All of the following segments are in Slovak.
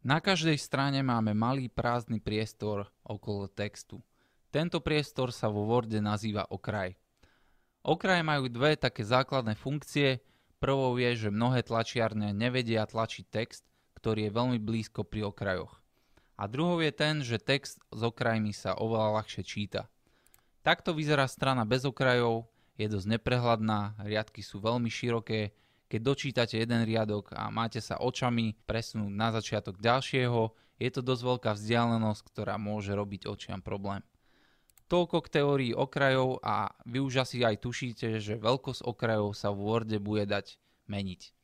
Na každej strane máme malý prázdny priestor okolo textu. Tento priestor sa vo Worde nazýva okraj. Okraje majú dve také základné funkcie. Prvou je, že mnohé tlačiarne nevedia tlačiť text, ktorý je veľmi blízko pri okrajoch. A druhou je ten, že text s okrajmi sa oveľa ľahšie číta. Takto vyzerá strana bez okrajov, je dosť neprehľadná, riadky sú veľmi široké, keď dočítate jeden riadok a máte sa očami presunúť na začiatok ďalšieho, je to dosť veľká vzdialenosť, ktorá môže robiť očiam problém. Toľko k teórii okrajov a vy už asi aj tušíte, že veľkosť okrajov sa v Worde bude dať meniť.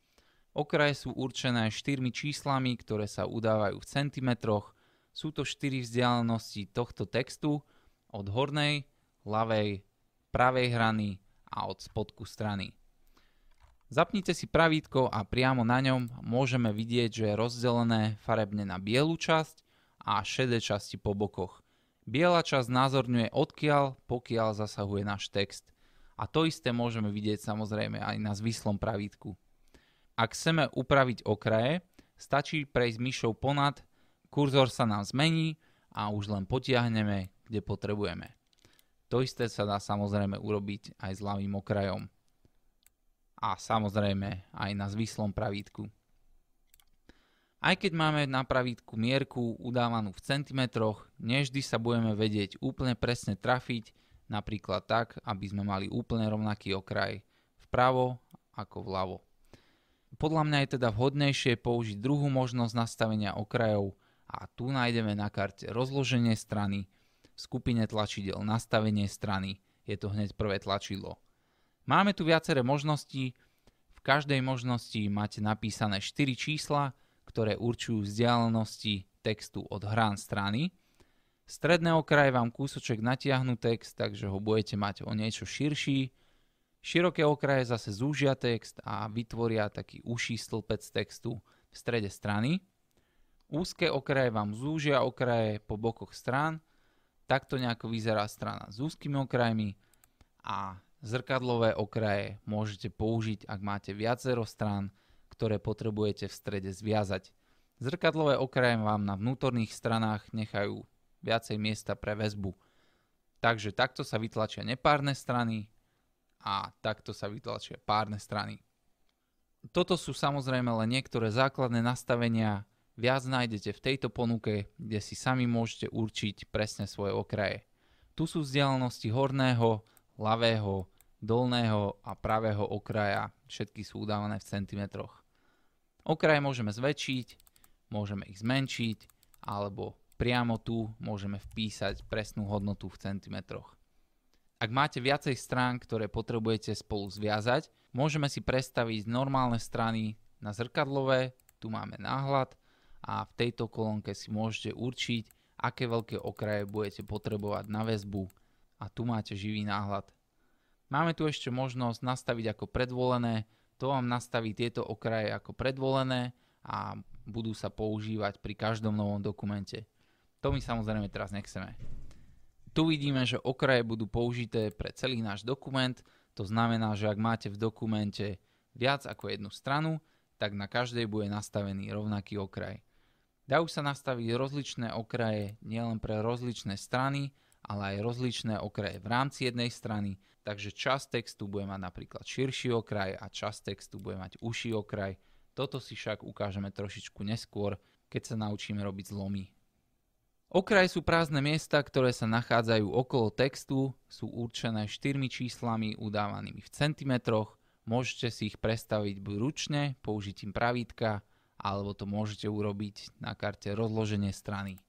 Okraje sú určené štyrmi číslami, ktoré sa udávajú v centimetroch. Sú to štyri vzdialenosti tohto textu od hornej, ľavej, pravej hrany a od spodku strany. Zapnite si pravítko a priamo na ňom môžeme vidieť, že je rozdelené farebne na bielu časť a šedé časti po bokoch. Biela časť názorňuje odkiaľ, pokiaľ zasahuje náš text. A to isté môžeme vidieť samozrejme aj na zvislom pravítku. Ak chceme upraviť okraje, stačí prejsť myšou ponad, kurzor sa nám zmení a už len potiahneme, kde potrebujeme. To isté sa dá samozrejme urobiť aj s ľavým okrajom a samozrejme aj na zvislom pravítku. Aj keď máme na pravítku mierku udávanú v centimetroch, nevždy sa budeme vedieť úplne presne trafiť, napríklad tak, aby sme mali úplne rovnaký okraj vpravo ako vľavo. Podľa mňa je teda vhodnejšie použiť druhú možnosť nastavenia okrajov a tu nájdeme na karte rozloženie strany, v skupine tlačidel nastavenie strany, je to hneď prvé tlačidlo. Máme tu viaceré možnosti. V každej možnosti máte napísané 4 čísla, ktoré určujú vzdialenosti textu od hrán strany. Stredné okraje vám kúsoček natiahnu text, takže ho budete mať o niečo širší. Široké okraje zase zúžia text a vytvoria taký uší stĺpec textu v strede strany. Úzke okraje vám zúžia okraje po bokoch strán. Takto nejako vyzerá strana s úzkými okrajmi a Zrkadlové okraje môžete použiť, ak máte viacero strán, ktoré potrebujete v strede zviazať. Zrkadlové okraje vám na vnútorných stranách nechajú viacej miesta pre väzbu. Takže takto sa vytlačia nepárne strany a takto sa vytlačia párne strany. Toto sú samozrejme len niektoré základné nastavenia, viac nájdete v tejto ponuke, kde si sami môžete určiť presne svoje okraje. Tu sú vzdialenosti horného, ľavého, dolného a pravého okraja. Všetky sú udávané v centimetroch. Okraje môžeme zväčšiť, môžeme ich zmenšiť, alebo priamo tu môžeme vpísať presnú hodnotu v centimetroch. Ak máte viacej strán, ktoré potrebujete spolu zviazať, môžeme si prestaviť normálne strany na zrkadlové, tu máme náhľad a v tejto kolónke si môžete určiť, aké veľké okraje budete potrebovať na väzbu a tu máte živý náhľad Máme tu ešte možnosť nastaviť ako predvolené, to vám nastaví tieto okraje ako predvolené a budú sa používať pri každom novom dokumente. To my samozrejme teraz nechceme. Tu vidíme, že okraje budú použité pre celý náš dokument, to znamená, že ak máte v dokumente viac ako jednu stranu, tak na každej bude nastavený rovnaký okraj. Dajú sa nastaviť rozličné okraje nielen pre rozličné strany, ale aj rozličné okraje v rámci jednej strany, takže čas textu bude mať napríklad širší okraj a čas textu bude mať uší okraj. Toto si však ukážeme trošičku neskôr, keď sa naučíme robiť zlomy. Okraj sú prázdne miesta, ktoré sa nachádzajú okolo textu, sú určené štyrmi číslami udávanými v centimetroch, môžete si ich prestaviť buď ručne použitím pravítka, alebo to môžete urobiť na karte rozloženie strany.